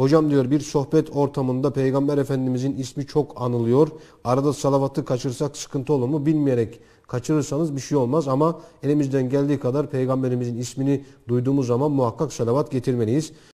Hocam diyor bir sohbet ortamında Peygamber Efendimizin ismi çok anılıyor. Arada salavatı kaçırsak sıkıntı olur mu? Bilmeyerek kaçırırsanız bir şey olmaz ama elimizden geldiği kadar Peygamberimizin ismini duyduğumuz zaman muhakkak salavat getirmeliyiz.